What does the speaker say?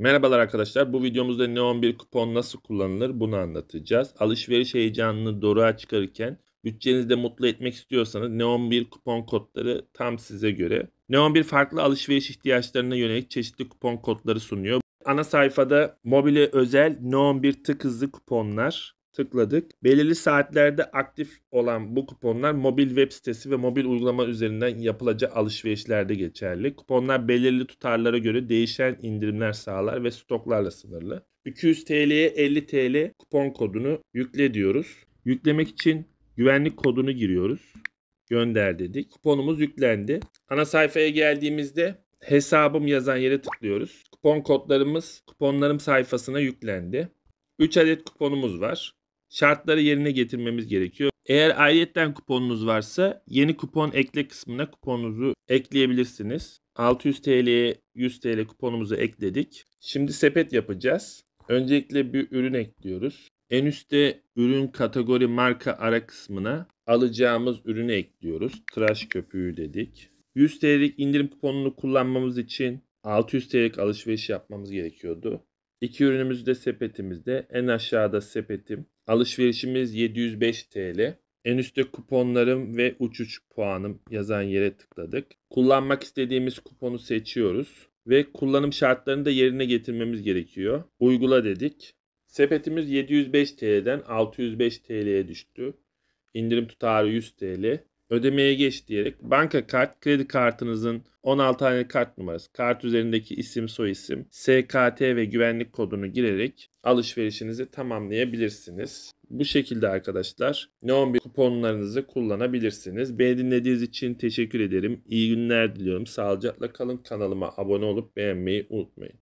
Merhabalar arkadaşlar. Bu videomuzda Neon bir kupon nasıl kullanılır bunu anlatacağız. Alışveriş heyecanını doruğa çıkarırken bütçenizde mutlu etmek istiyorsanız Neon bir kupon kodları tam size göre. Neon bir farklı alışveriş ihtiyaçlarına yönelik çeşitli kupon kodları sunuyor. Ana sayfada mobile özel Neon bir tık hızlı kuponlar tıkladık. Belirli saatlerde aktif olan bu kuponlar mobil web sitesi ve mobil uygulama üzerinden yapılacak alışverişlerde geçerli. Kuponlar belirli tutarlara göre değişen indirimler sağlar ve stoklarla sınırlı. 200 TL'ye 50 TL kupon kodunu yükle diyoruz. Yüklemek için güvenlik kodunu giriyoruz. Gönder dedik. Kuponumuz yüklendi. Ana sayfaya geldiğimizde hesabım yazan yere tıklıyoruz. Kupon kodlarımız kuponlarım sayfasına yüklendi. 3 adet kuponumuz var şartları yerine getirmemiz gerekiyor. Eğer ayrıyetten kuponunuz varsa yeni kupon ekle kısmına kuponunuzu ekleyebilirsiniz. 600 TL'ye 100 TL kuponumuzu ekledik. Şimdi sepet yapacağız. Öncelikle bir ürün ekliyoruz. En üstte ürün kategori marka ara kısmına alacağımız ürünü ekliyoruz. Tıraş köpüğü dedik. 100 TL'lik indirim kuponunu kullanmamız için 600 TL'lik alışveriş yapmamız gerekiyordu. İki ürünümüz de sepetimizde. En aşağıda sepetim Alışverişimiz 705 TL. En üstte kuponlarım ve uçuş puanım yazan yere tıkladık. Kullanmak istediğimiz kuponu seçiyoruz ve kullanım şartlarını da yerine getirmemiz gerekiyor. Uygula dedik. Sepetimiz 705 TL'den 605 TL'ye düştü. İndirim tutarı 100 TL ödemeye geç diyerek banka kart, kredi kartınızın 16 haneli kart numarası, kart üzerindeki isim, soyisim, SKT ve güvenlik kodunu girerek alışverişinizi tamamlayabilirsiniz. Bu şekilde arkadaşlar Neon bir kuponlarınızı kullanabilirsiniz. Beni dinlediğiniz için teşekkür ederim. İyi günler diliyorum. Sağlıcakla kalın. Kanalıma abone olup beğenmeyi unutmayın.